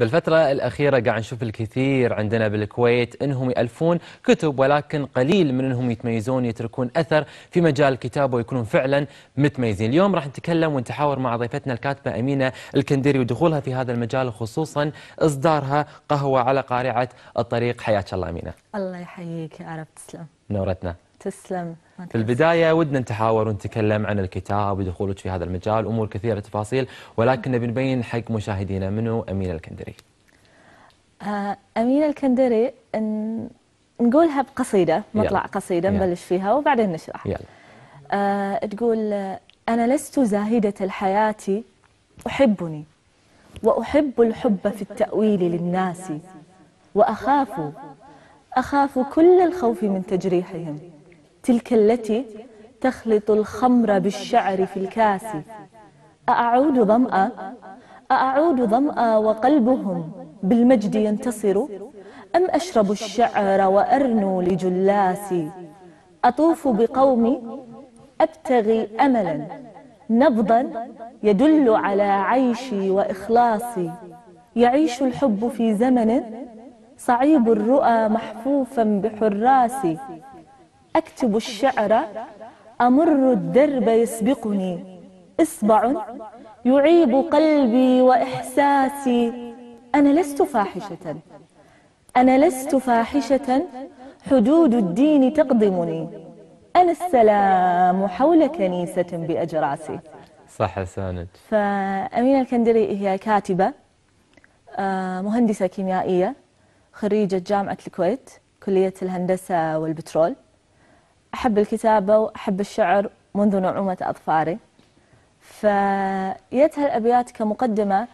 بالفترة الأخيرة قاعد نشوف الكثير عندنا بالكويت أنهم يألفون كتب ولكن قليل من أنهم يتميزون يتركون أثر في مجال الكتابة ويكونون فعلا متميزين اليوم راح نتكلم ونتحاور مع ضيفتنا الكاتبة أمينة الكنديري ودخولها في هذا المجال وخصوصا إصدارها قهوة على قارعة الطريق حياك الله أمينة الله يحييك يا عرب تسلم نورتنا تسلم في البداية ودنا نتحاور ونتكلم عن الكتاب ودخولك في هذا المجال أمور كثيرة تفاصيل ولكن نبي نبين حق مشاهدينا منو أمينة الكندري آه، أمينة الكندري إن نقولها بقصيدة مطلع يلا. قصيدة نبلش فيها وبعدين نشرح يلا. أه تقول أنا لست زاهدة الحياة أحبني وأحب الحب في التأويل للناس وأخاف أخاف كل الخوف من تجريحهم تلك التي تخلط الخمر بالشعر في الكاس أعود ظمأ أعود ظمأ وقلبهم بالمجد ينتصر أم أشرب الشعر وأرنو لجلاسي أطوف بقومي أبتغي أملا نبضا يدل على عيشي وإخلاصي يعيش الحب في زمن صعيب الرؤى محفوفا بحراسي أكتب الشعر أمر الدرب يسبقني إصبع يعيب قلبي وإحساسي أنا لست فاحشة أنا لست فاحشة حدود الدين تقضمني أنا السلام حول كنيسة بأجراسي صح ساند فأمينة الكندري هي كاتبة آه، مهندسة كيميائية خريجة جامعة الكويت كلية الهندسة والبترول أحب الكتابة وأحب الشعر منذ نعومة أظفاري فيتها الأبيات كمقدمة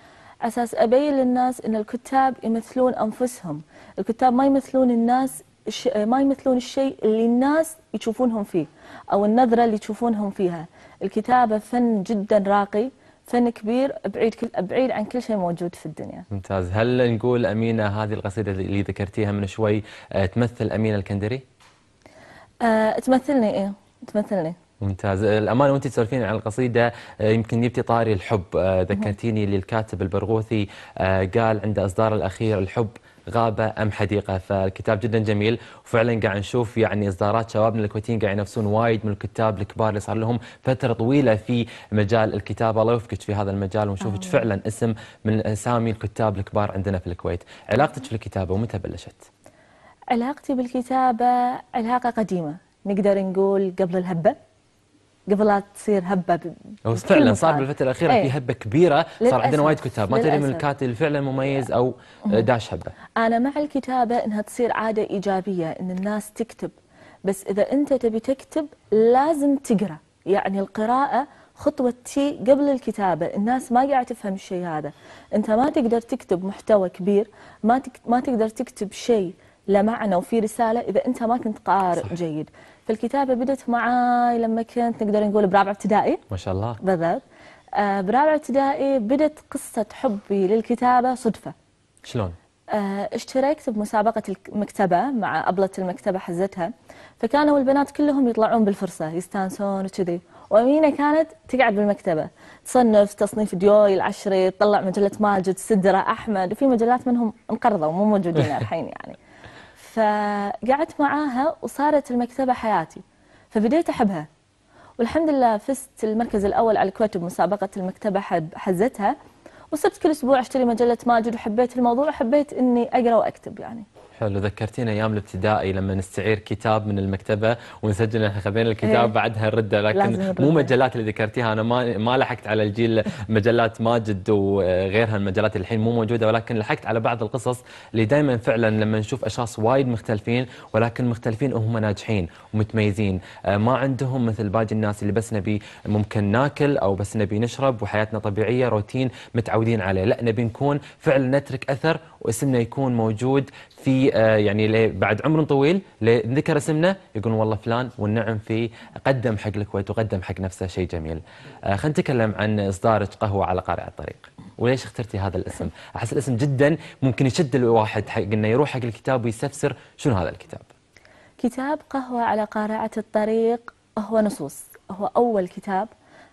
أساس أبين للناس أن الكتاب يمثلون أنفسهم الكتاب ما يمثلون الناس ما يمثلون الشيء اللي الناس يشوفونهم فيه أو النظرة اللي يشوفونهم فيها الكتابة فن جدا راقي فن كبير بعيد كل بعيد عن كل شيء موجود في الدنيا. ممتاز، هل نقول امينه هذه القصيده اللي ذكرتيها من شوي آه، تمثل امينه الكندري؟ آه، تمثلني ايه تمثلني ممتاز آه، الأمانة وانت تسولفين عن القصيدة آه، يمكن جبتي طاري الحب ذكرتيني للكاتب البرغوثي قال عند إصداره الأخير الحب غابة أم حديقة فالكتاب جدا جميل وفعلا قاعد نشوف يعني إصدارات شبابنا الكويتيين قاعد ينافسون وايد من الكتاب الكبار اللي صار لهم فترة طويلة في مجال الكتابة الله يوفقك في هذا المجال ونشوفك فعلا اسم من أسامي الكتاب الكبار عندنا في الكويت علاقتك في الكتابة ومتى بلشت؟ علاقتي بالكتابة علاقة قديمة نقدر نقول قبل الهبة قبل لا تصير هبة أو فعلا صار بالفترة الأخيرة في إيه. هبة كبيرة صار عندنا وايد كتاب ما تدري من الكاتب فعلا مميز أو داش هبة أنا مع الكتابة إنها تصير عادة إيجابية إن الناس تكتب بس إذا أنت تبي تكتب لازم تقرأ يعني القراءة خطوة تي قبل الكتابة الناس ما قاعد تفهم الشيء هذا أنت ما تقدر تكتب محتوى كبير ما, تك... ما تقدر تكتب شيء لمعنى وفي رسالة إذا أنت ما كنت قارئ صح. جيد فالكتابة بدت معاي لما كنت نقدر نقول برابع ابتدائي ما شاء الله بالضبط آه برابع ابتدائي بدت قصة حبي للكتابة صدفة شلون؟ آه اشتركت بمسابقة المكتبة مع أبلة المكتبة حزتها فكانوا البنات كلهم يطلعون بالفرصة يستانسون وكذي وأمينة كانت تقعد بالمكتبة تصنف تصنيف ديوي العشري تطلع مجلة ماجد سدرة أحمد وفي مجلات منهم انقرضوا مو موجودين الحين يعني فقعدت معاها وصارت المكتبة حياتي فبديت أحبها والحمد لله فزت المركز الأول على الكويت بمسابقة المكتبة حزتها وصرت كل أسبوع أشتري مجلة ماجد وحبيت الموضوع وحبيت إني أقرأ وأكتب يعني حلو ذكرتينا ايام الابتدائي لما نستعير كتاب من المكتبه ونسجل احنا خذينا الكتاب ايه. بعدها نرده لكن مو مجلات اللي ذكرتيها انا ما ما لحقت على الجيل مجلات ماجد وغيرها المجلات اللي الحين مو موجوده ولكن لحقت على بعض القصص اللي دائما فعلا لما نشوف اشخاص وايد مختلفين ولكن مختلفين وهم ناجحين ومتميزين آه، ما عندهم مثل باقي الناس اللي بس نبي ممكن ناكل او بس نبي نشرب وحياتنا طبيعيه روتين متعودين عليه لا نبي نكون فعلا نترك اثر واسمنا يكون موجود في آه، يعني بعد عمر طويل ذكر اسمنا يقول والله فلان والنعم فيه قدم حق الكويت وقدم حق نفسه شيء جميل آه، خلينا نتكلم عن اصدارك قهوه على قارعه الطريق وليش اخترتي هذا الاسم احس الاسم جدا ممكن يشد الواحد حق انه يروح حق الكتاب ويستفسر شنو هذا الكتاب كتاب قهوه على قارعه الطريق هو نصوص هو اول كتاب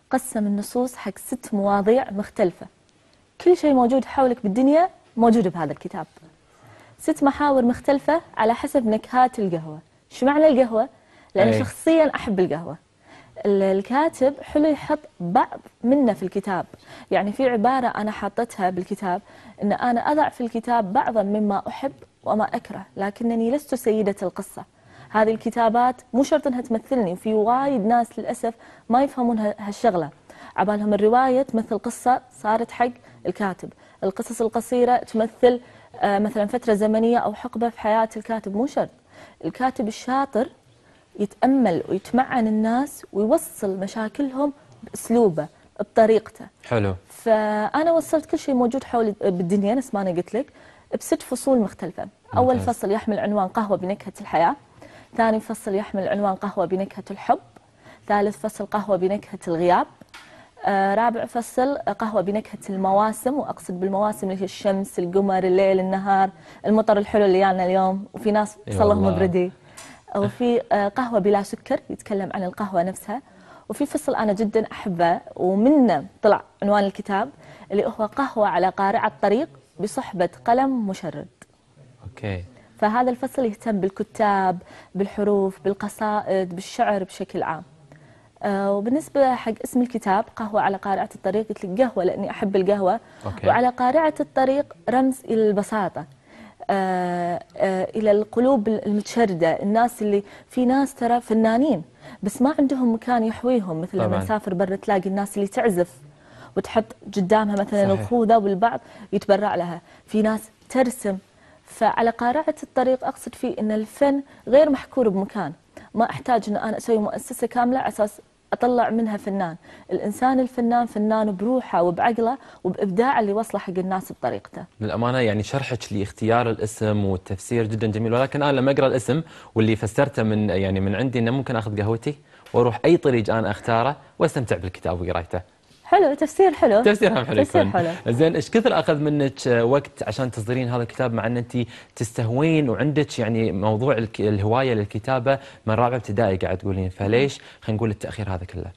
قسم النصوص حق ست مواضيع مختلفه كل شيء موجود حولك بالدنيا موجود بهذا الكتاب ست محاور مختلفة على حسب نكهات القهوة شو معنى القهوة؟ لأن أي. شخصيا أحب القهوة الكاتب حلو يحط بعض منه في الكتاب يعني في عبارة أنا حاطتها بالكتاب أن أنا أضع في الكتاب بعضا مما أحب وما أكره لكنني لست سيدة القصة هذه الكتابات مو شرط أنها تمثلني وفي وايد ناس للأسف ما يفهمون هالشغلة عبالهم الرواية تمثل قصة صارت حق الكاتب القصص القصيرة تمثل آه، مثلا فترة زمنية أو حقبة في حياة الكاتب مو شرط الكاتب الشاطر يتأمل ويتمعن الناس ويوصل مشاكلهم بأسلوبه بطريقته حلو فأنا وصلت كل شيء موجود حول بالدنيا نفس ما أنا قلت لك بست فصول مختلفة ممتاز. أول فصل يحمل عنوان قهوة بنكهة الحياة ثاني فصل يحمل عنوان قهوة بنكهة الحب ثالث فصل قهوة بنكهة الغياب آه، رابع فصل آه، قهوة بنكهة المواسم وأقصد بالمواسم اللي هي الشمس القمر الليل النهار المطر الحلو اللي جانا اليوم وفي ناس صلى مبردي بردي وفي آه، قهوة بلا سكر يتكلم عن القهوة نفسها وفي فصل أنا جدا أحبه ومنه طلع عنوان الكتاب اللي هو قهوة على قارعة الطريق بصحبة قلم مشرد أوكي فهذا الفصل يهتم بالكتاب بالحروف بالقصائد بالشعر بشكل عام آه، وبالنسبة حق اسم الكتاب قهوة على قارعة الطريق قلت لك قهوة لأني أحب القهوة أوكي. وعلى قارعة الطريق رمز إلى البساطة آآ آه، آآ آه، إلى القلوب المتشردة الناس اللي في ناس ترى فنانين بس ما عندهم مكان يحويهم مثل لما تسافر برا تلاقي الناس اللي تعزف وتحط قدامها مثلا الخوذة والبعض يتبرع لها في ناس ترسم فعلى قارعة الطريق أقصد فيه أن الفن غير محكور بمكان ما أحتاج أن أنا أسوي مؤسسة كاملة على أساس اطلع منها فنان الانسان الفنان فنان بروحه وبعقله وبابداعه اللي وصله حق الناس بطريقته للامانه يعني شرحك لاختيار الاسم والتفسير جدا جميل ولكن انا لما اقرا الاسم واللي فسرته من يعني من عندي انه ممكن اخذ قهوتي واروح اي طريق انا اختاره واستمتع بالكتاب وقرايته حلو تفسير حلو تفسير حلو تفسير يكون. حلو زين ايش كثر اخذ منك وقت عشان تصدرين هذا الكتاب مع ان انت تستهوين وعندك يعني موضوع الهوايه للكتابه من رابع ابتدائي قاعد تقولين فليش خلينا نقول التاخير هذا كله؟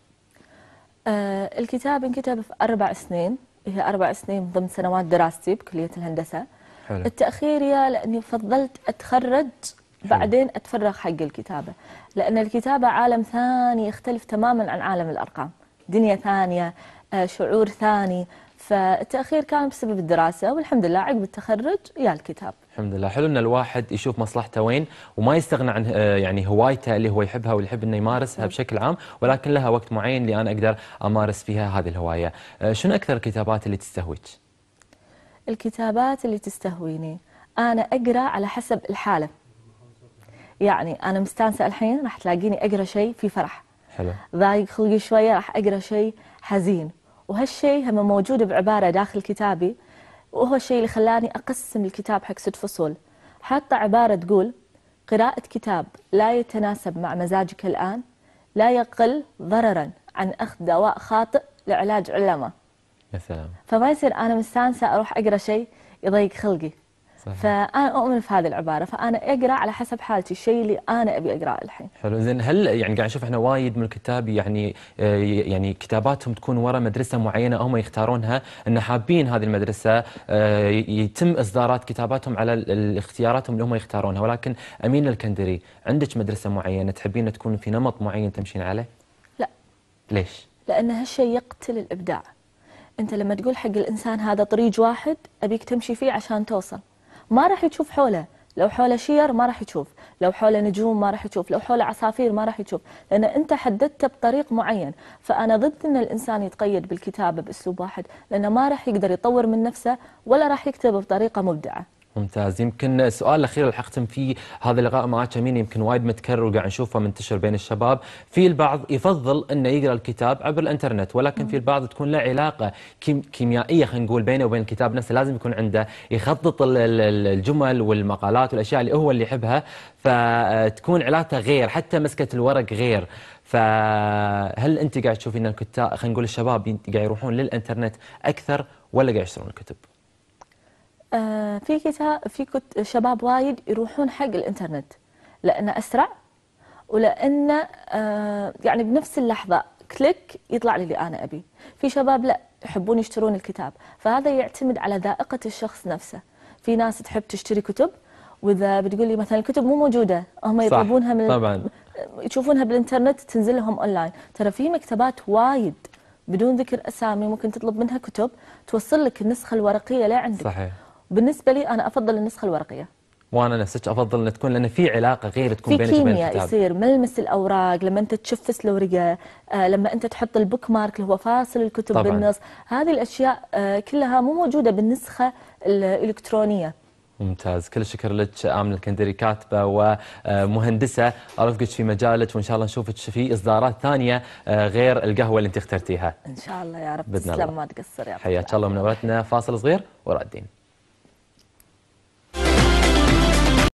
آه الكتاب انكتب في اربع سنين هي اربع سنين ضمن سنوات دراستي بكليه الهندسه حلو. التاخير يا لاني فضلت اتخرج حلو. بعدين اتفرغ حق الكتابه لان الكتابه عالم ثاني يختلف تماما عن عالم الارقام دنيا ثانيه آه، شعور ثاني فالتأخير كان بسبب الدراسة والحمد لله عقب التخرج يا الكتاب الحمد لله حلو ان الواحد يشوف مصلحته وين وما يستغنى عن آه، يعني هوايته اللي هو يحبها واللي يحب انه يمارسها بشكل عام ولكن لها وقت معين اللي انا اقدر امارس فيها هذه الهوايه. آه، شنو اكثر الكتابات اللي تستهويك؟ الكتابات اللي تستهويني انا اقرا على حسب الحاله. يعني انا مستانسه الحين راح تلاقيني اقرا شيء في فرح. حلو. ضايق خلقي شويه راح اقرا شيء حزين. وهالشيء هم موجود بعبارة داخل كتابي وهو الشيء اللي خلاني أقسم الكتاب حق ست فصول حاطة عبارة تقول قراءة كتاب لا يتناسب مع مزاجك الآن لا يقل ضررا عن أخذ دواء خاطئ لعلاج علمه يا سلام فما يصير أنا مستانسة أروح أقرأ شيء يضيق خلقي فانا اؤمن في هذه العباره فانا اقرا على حسب حالتي الشيء اللي انا ابي اقراه الحين حلو زين هل يعني قاعد نشوف احنا وايد من الكتاب يعني آه، يعني كتاباتهم تكون ورا مدرسه معينه هم يختارونها ان حابين هذه المدرسه آه، يتم اصدارات كتاباتهم على الاختياراتهم اللي هم يختارونها ولكن امين الكندري عندك مدرسه معينه تحبين تكون في نمط معين تمشين عليه؟ لا ليش؟ لان هالشيء يقتل الابداع انت لما تقول حق الانسان هذا طريق واحد ابيك تمشي فيه عشان توصل ما راح يشوف حوله لو حوله شير ما راح يشوف لو حوله نجوم ما راح يشوف لو حوله عصافير ما راح يشوف لأن أنت حددته بطريق معين فأنا ضد أن الإنسان يتقيد بالكتابة بأسلوب واحد لأنه ما راح يقدر يطور من نفسه ولا راح يكتب بطريقة مبدعة ممتاز يمكن السؤال الاخير اللي حختم فيه هذا اللقاء مع امين يمكن وايد متكرر وقاعد نشوفه منتشر بين الشباب في البعض يفضل انه يقرا الكتاب عبر الانترنت ولكن في البعض تكون له علاقه كيميائيه خلينا نقول بينه وبين الكتاب نفسه لازم يكون عنده يخطط الجمل والمقالات والاشياء اللي هو اللي يحبها فتكون علاقته غير حتى مسكه الورق غير فهل انت قاعد تشوفين ان الكتاب خلينا نقول الشباب قاعد يروحون للانترنت اكثر ولا قاعد يشترون الكتب؟ آه، في كتاب في كت شباب وايد يروحون حق الانترنت لانه اسرع ولانه آه، يعني بنفس اللحظه كليك يطلع لي اللي انا ابي في شباب لا يحبون يشترون الكتاب فهذا يعتمد على ذائقه الشخص نفسه في ناس تحب تشتري كتب واذا بتقول لي مثلا الكتب مو موجوده هم يطلبونها من طبعا يشوفونها بالانترنت تنزل لهم اونلاين ترى في مكتبات وايد بدون ذكر اسامي ممكن تطلب منها كتب توصل لك النسخه الورقيه لعندك صحيح بالنسبة لي أنا أفضل النسخة الورقية وانا نفسك افضل ان تكون لان في علاقه غير تكون بينك وبين الكتاب في يصير ملمس الاوراق لما انت تشفس الورقه آه لما انت تحط البوك مارك اللي هو فاصل الكتب طبعًا. بالنص هذه الاشياء آه كلها مو موجوده بالنسخه الالكترونيه ممتاز كل شكر لك آمنة الكندري كاتبة ومهندسة آه، أرفقك في مجالك وإن شاء الله نشوفك في إصدارات ثانية آه، غير القهوة اللي أنت اخترتيها إن شاء الله يا رب تسلم ما تقصر يا رب حياك الله منورتنا فاصل صغير ورادين